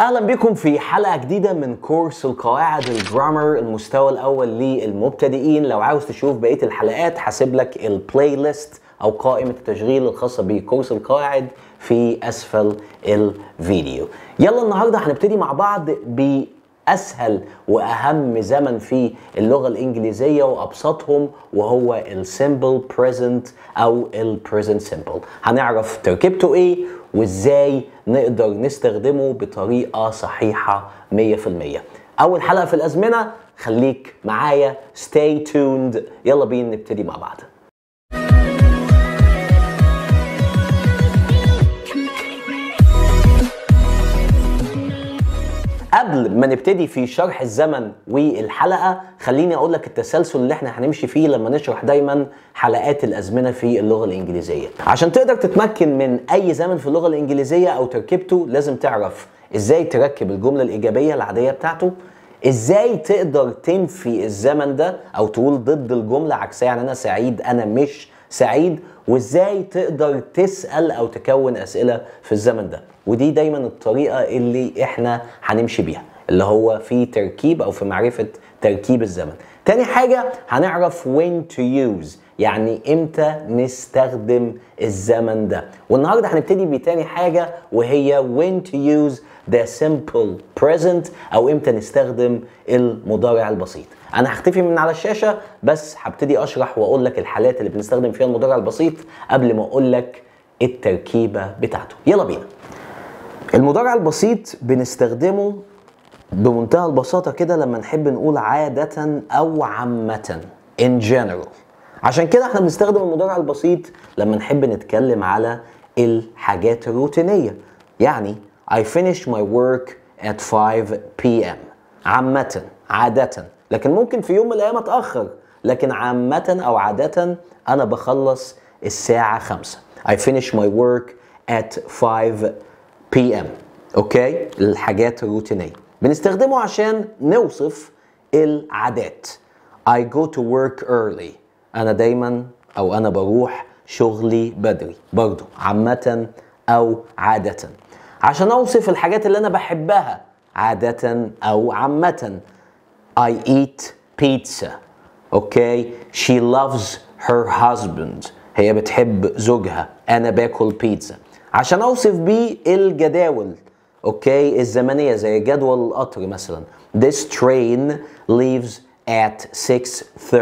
اهلا بكم في حلقه جديده من كورس القواعد الجرامر المستوى الاول للمبتدئين لو عاوز تشوف بقيه الحلقات حاسب لك البلاي ليست او قائمه التشغيل الخاصه بكورس القواعد في اسفل الفيديو يلا النهارده هنبتدي مع بعض ب اسهل واهم زمن في اللغه الانجليزيه وابسطهم وهو السيمبل بريزنت او البريزنت سيمبل هنعرف تركيبته ايه وازاي نقدر نستخدمه بطريقه صحيحه 100% اول حلقه في الازمنه خليك معايا ستاي تيوند يلا بينا نبتدي مع بعض قبل ما نبتدي في شرح الزمن والحلقه خليني اقول لك التسلسل اللي احنا هنمشي فيه لما نشرح دايما حلقات الازمنه في اللغه الانجليزيه عشان تقدر تتمكن من اي زمن في اللغه الانجليزيه او تركيبته لازم تعرف ازاي تركب الجمله الايجابيه العاديه بتاعته ازاي تقدر تنفي الزمن ده او تقول ضد الجمله عكسيه يعني انا سعيد انا مش سعيد وازاي تقدر تسال او تكون اسئله في الزمن ده ودي دايما الطريقه اللي احنا هنمشي بيها اللي هو في تركيب او في معرفه تركيب الزمن تاني حاجه هنعرف when to use يعني امتى نستخدم الزمن ده والنهارده هنبتدي بتاني حاجه وهي when to use the simple present او امتى نستخدم المضارع البسيط انا هختفي من على الشاشه بس هبتدي اشرح واقول لك الحالات اللي بنستخدم فيها المضارع البسيط قبل ما اقول لك التركيبه بتاعته يلا بينا المضارع البسيط بنستخدمه بمنتهى البساطه كده لما نحب نقول عاده او عامه in general عشان كده احنا بنستخدم المضارع البسيط لما نحب نتكلم على الحاجات الروتينيه يعني I finish my work at 5 p.m. عامة عادة لكن ممكن في يوم من الأيام أتأخر لكن عامة أو عادة أنا بخلص الساعة 5 I finish my work at 5 p.m. اوكي الحاجات الروتينية بنستخدمه عشان نوصف العادات I go to work early أنا دايما أو أنا بروح شغلي بدري برضو عامة أو عادة عشان اوصف الحاجات اللي انا بحبها عادة او عامة I eat pizza اوكي she loves her husband هي بتحب زوجها انا باكل بيتزا عشان اوصف بيه الجداول اوكي الزمنيه زي جدول القطر مثلا this train leaves at 6:30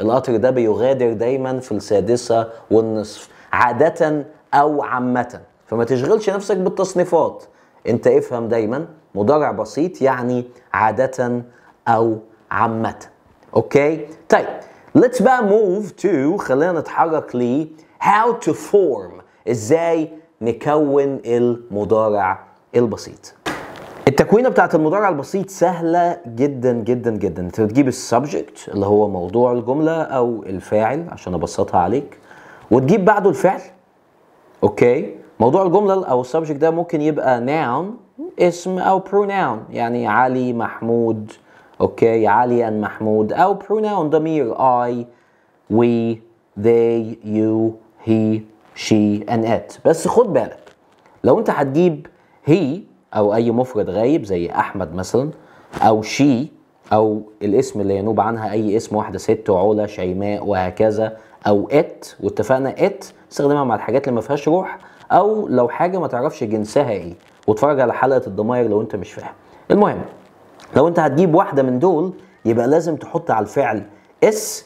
القطر ده بيغادر دايما في السادسه والنصف عاده او عامه فما تشغلش نفسك بالتصنيفات انت افهم دايما مضارع بسيط يعني عادة او عامة اوكي طيب let's بقى move to خلينا نتحرك ل how to form ازاي نكون المضارع البسيط التكوينة بتاعت المضارع البسيط سهلة جدا جدا جدا انت بتجيب السبجكت اللي هو موضوع الجملة او الفاعل عشان ابسطها عليك وتجيب بعده الفعل اوكي موضوع الجمله او السبجكت ده ممكن يبقى noun اسم او pronoun يعني علي محمود اوكي عليا محمود او pronoun ضمير I we they you he she and it بس خد بالك لو انت هتجيب هي او اي مفرد غايب زي احمد مثلا او شي او الاسم اللي ينوب عنها اي اسم واحده ست وعلا شيماء وهكذا او ات واتفقنا ات استخدمها مع الحاجات اللي ما فيهاش روح او لو حاجه ما تعرفش جنسها ايه واتفرج على حلقه الضماير لو انت مش فاهم المهم لو انت هتجيب واحده من دول يبقى لازم تحط على الفعل اس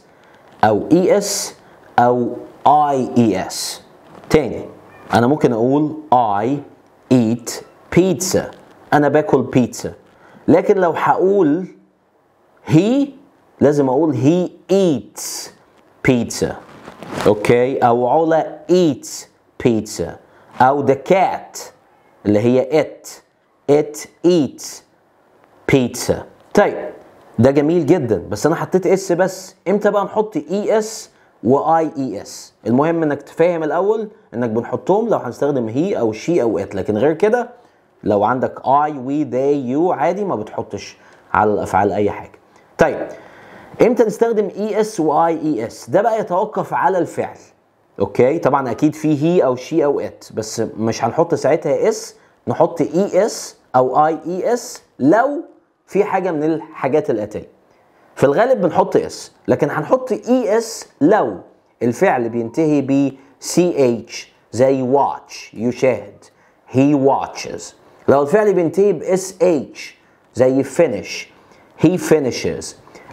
او اي اس او اي اي اس تاني انا ممكن اقول اي ايت بيتزا انا باكل بيتزا لكن لو هقول هي لازم اقول هي ايتس بيتزا اوكي او علا ايتس بيتزا أو the cat اللي هي it it eats pizza طيب ده جميل جدا بس أنا حطيت اس بس إمتى بقى نحط اي اس واي اي اس المهم إنك تفهم الأول إنك بنحطهم لو هنستخدم هي أو شي أو it لكن غير كده لو عندك اي وي they يو عادي ما بتحطش على الأفعال أي حاجة طيب امتى نستخدم اي اس واي اي اس ده بقى يتوقف على الفعل اوكي طبعا اكيد في هي او شي او ات بس مش هنحط ساعتها اس نحط اي e اس او اي اي اس لو في حاجه من الحاجات الاتيه في الغالب بنحط اس لكن هنحط اي e اس لو الفعل بينتهي ب سي اتش زي واتش يشاهد هي واتشز لو الفعل بينتهي ب اس اتش زي finish. he finishes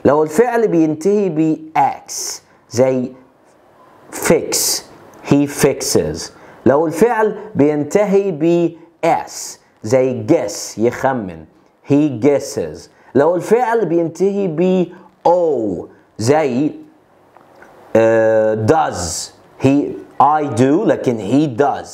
لو الفعل بينتهي ب x زي fix he fixes لو الفعل بينتهي ب s زي guess يخمن he guesses لو الفعل بينتهي ب o زي uh, does he I do لكن he does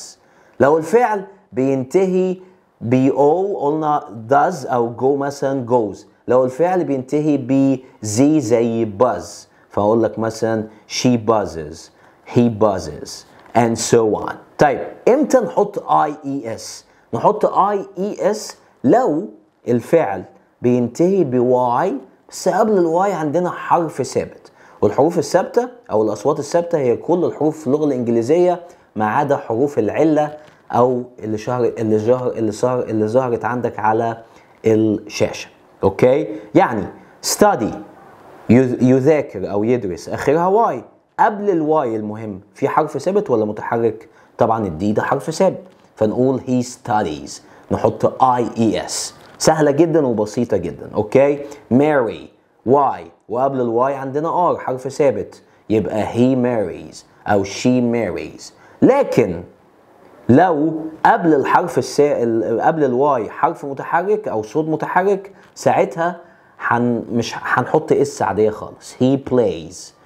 لو الفعل بينتهي ب o قلنا does او go مثلا goes لو الفعل بينتهي ب z زي buzz فاقول لك مثلا she buzzes he buzzes and so on طيب امتى نحط اي اي اس نحط اي اي اس لو الفعل بينتهي بواي بس قبل الواي عندنا حرف ثابت والحروف الثابته او الاصوات الثابته هي كل الحروف في اللغه الانجليزيه ما عدا حروف العله او اللي شهر اللي ظهر اللي صار اللي ظهرت عندك على الشاشه اوكي يعني study يذاكر او يدرس اخرها واي قبل الواي المهم في حرف ثابت ولا متحرك طبعا الدي ده حرف ثابت فنقول هي ستاديز نحط اي اي اس سهله جدا وبسيطه جدا اوكي ماري واي وقبل الواي عندنا ار حرف ثابت يبقى هي ماريز او شي ماريز لكن لو قبل الحرف السائل قبل الواي حرف متحرك او صوت متحرك ساعتها حن... مش هنحط اس عاديه خالص هي بلايز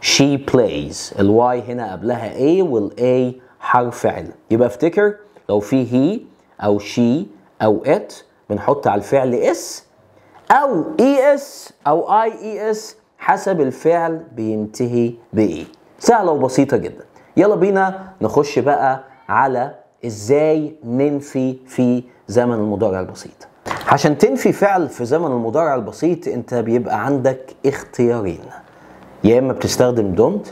she plays الواي هنا قبلها A والاي حرف علة يبقى افتكر لو في هي او شي او ات بنحط على الفعل اس او اي e اس او اي اس e حسب الفعل بينتهي بايه e. سهلة وبسيطة جدا يلا بينا نخش بقى على ازاي ننفي في زمن المضارع البسيط عشان تنفي فعل في زمن المضارع البسيط انت بيبقى عندك اختيارين يا اما بتستخدم دونت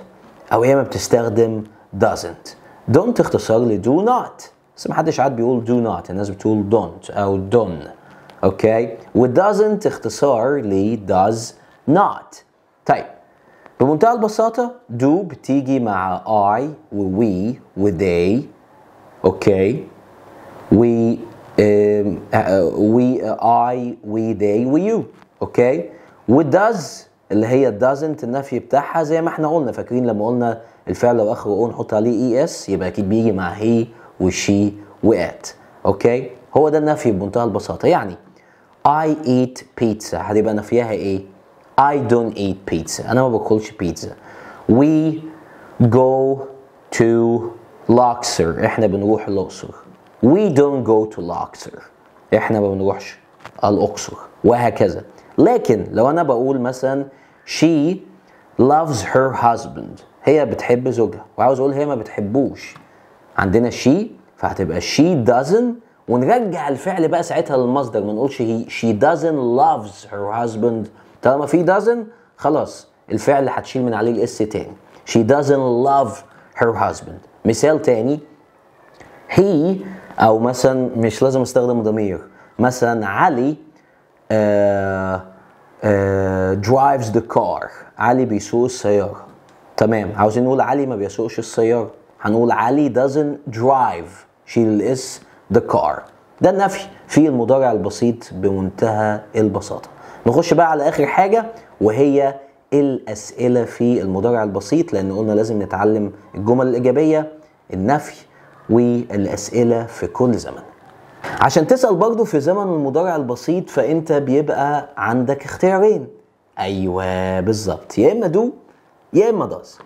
او يا اما بتستخدم doesn't دونت اختصار ل do not بس ما حدش عاد بيقول do not الناس بتقول don't او done اوكي و doesn't اختصار ل does not طيب بمنتهى البساطة do بتيجي مع I و we و they اوكي وي we I we they و you اوكي و does اللي هي الدازنت النفي بتاعها زي ما احنا قلنا فاكرين لما قلنا الفعل لو اخره او نحط عليه اي e اس يبقى اكيد بيجي مع هي وشي وات اوكي هو ده النفي بمنتهى البساطه يعني I eat pizza هتبقى نفيها ايه؟ I don't eat pizza انا ما باكلش بيتزا We go to Luxor احنا بنروح الاقصر We don't go to Luxor احنا ما بنروحش الاقصر وهكذا لكن لو انا بقول مثلا she loves her husband هي بتحب زوجها وعاوز اقول هي ما بتحبوش عندنا she فهتبقى she doesn't ونرجع الفعل بقى ساعتها للمصدر ما نقولش he she doesn't loves her husband طالما في doesn't خلاص الفعل هتشيل من عليه الاس تاني she doesn't love her husband مثال تاني he او مثلا مش لازم استخدم ضمير مثلا علي آه درايفز ذا كار علي بيسوق السياره تمام عاوزين نقول علي ما بيسوقش السياره هنقول علي doesn't drive شيل الاس ذا كار ده النفي في المضارع البسيط بمنتهى البساطه نخش بقى على اخر حاجه وهي الاسئله في المضارع البسيط لان قلنا لازم نتعلم الجمل الايجابيه النفي والاسئله في كل زمن عشان تسأل برضه في زمن المضارع البسيط فأنت بيبقى عندك اختيارين أيوه بالظبط يا إما دو يا إما داز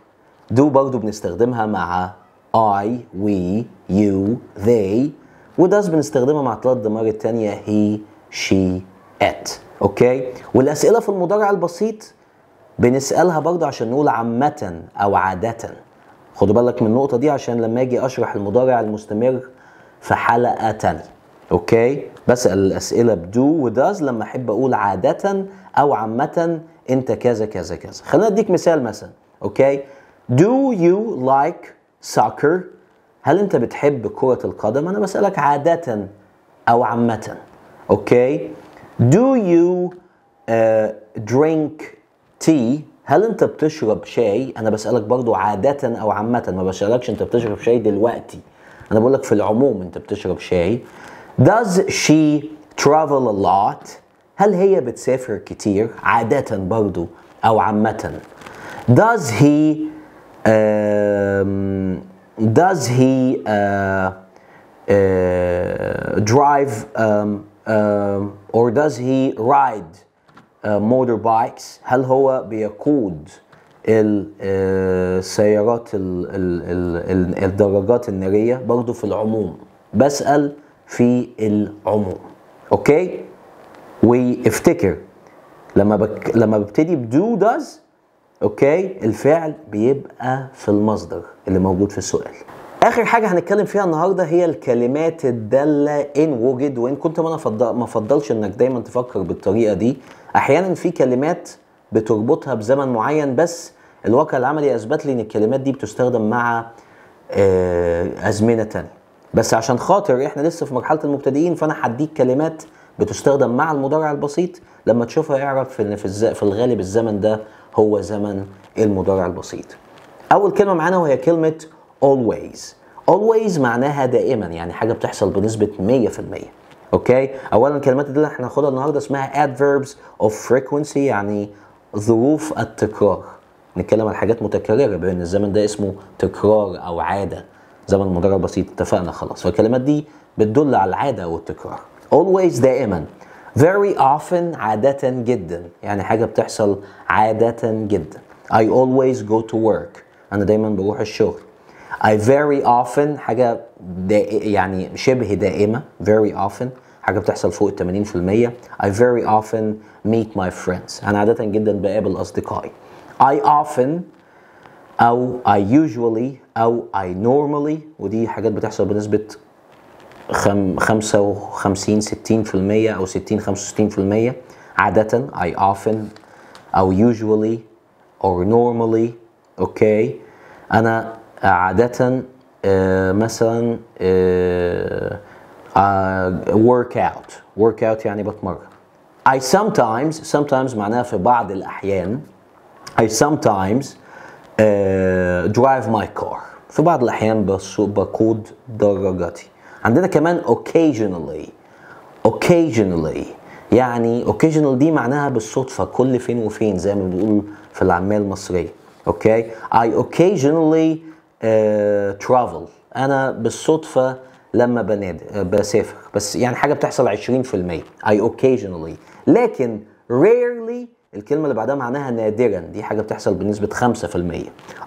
دو برضه بنستخدمها مع I, we, you, they وداز بنستخدمها مع ثلاث دمار التانية he, she, it أوكي والأسئلة في المضارع البسيط بنسألها برضه عشان نقول عامة أو عادة خدوا بالك من النقطة دي عشان لما أجي أشرح المضارع المستمر في حلقة تانية اوكي بسال الاسئله بدو وداز لما احب اقول عاده او عامه انت كذا كذا كذا خلينا اديك مثال مثلا اوكي do you like soccer هل انت بتحب كره القدم انا بسالك عاده او عامه اوكي do you درينك آه، drink tea هل انت بتشرب شاي انا بسالك برضو عاده او عامه ما بسالكش انت بتشرب شاي دلوقتي انا بقول لك في العموم انت بتشرب شاي Does she travel a lot? هل هي بتسافر كتير عادة برضو أو عامة Does he um, Does he uh, uh, drive um, um, or does he ride uh, motorbikes هل هو بيقود السيارات uh, الدراجات النارية برضو في العموم بسأل في العموم اوكي وافتكر لما بك... لما ببتدي بدو داز اوكي الفعل بيبقى في المصدر اللي موجود في السؤال اخر حاجه هنتكلم فيها النهارده هي الكلمات الداله ان وجد وان كنت ما انا ما افضلش انك دايما تفكر بالطريقه دي احيانا في كلمات بتربطها بزمن معين بس الواقع العملي اثبت لي ان الكلمات دي بتستخدم مع آه، ازمنه تانية بس عشان خاطر احنا لسه في مرحله المبتدئين فانا هديك كلمات بتستخدم مع المضارع البسيط لما تشوفها اعرف ان في, الز... في الغالب الزمن ده هو زمن المضارع البسيط. اول كلمه معانا وهي كلمه always. always معناها دائما يعني حاجه بتحصل بنسبه 100%. اوكي؟ اولا الكلمات دي اللي احنا هناخدها النهارده اسمها adverbs of frequency يعني ظروف التكرار. نتكلم عن حاجات متكرره بان الزمن ده اسمه تكرار او عاده. زمن مجرد بسيط اتفقنا خلاص فالكلمات دي بتدل على العاده والتكرار always دائما very often عادة جدا يعني حاجة بتحصل عادة جدا I always go to work أنا دايما بروح الشغل I very often حاجة يعني شبه دائمة very often حاجة بتحصل فوق ال 80% I very often meet my friends أنا عادة جدا بقابل أصدقائي I often أو I usually او اي نورمالي ودي حاجات بتحصل بنسبه 55 60% او 60 65% عاده اي often او usually or normally اوكي انا عاده uh, مثلا ورك آه، اوت آه، work out work out يعني بتمرن I sometimes sometimes معناها في بعض الأحيان I sometimes درايف ماي كار في بعض الاحيان بقود دراجتي عندنا كمان اوكيجنالي اوكيجنالي يعني اوكيجنال دي معناها بالصدفة كل فين وفين زي ما بنقول في العامية المصرية اوكي اي اوكيجنالي ترافل أنا بالصدفة لما بناد بسافر بس يعني حاجة بتحصل 20% اي اوكيجنالي لكن rarely الكلمه اللي بعدها معناها نادرا دي حاجه بتحصل بنسبه 5%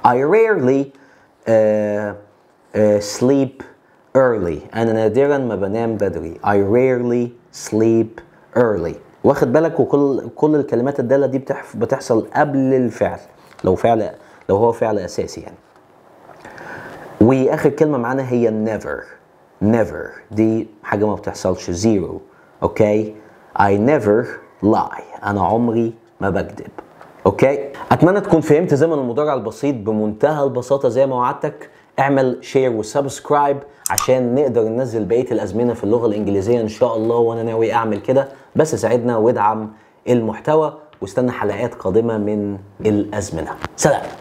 I rarely uh, uh, sleep early انا نادرا ما بنام بدري I rarely sleep early واخد بالك وكل كل الكلمات الداله دي بتحف بتحصل قبل الفعل لو فعل لو هو فعل اساسي يعني واخر كلمه معانا هي never never دي حاجه ما بتحصلش zero اوكي okay? I never lie أنا عمري ما بكذب اوكي اتمنى تكون فهمت زمن المضارع البسيط بمنتهى البساطه زي ما وعدتك اعمل شير وسبسكرايب عشان نقدر ننزل بقيه الازمنه في اللغه الانجليزيه ان شاء الله وانا ناوي اعمل كده بس ساعدنا وادعم المحتوى واستنى حلقات قادمه من الازمنه سلام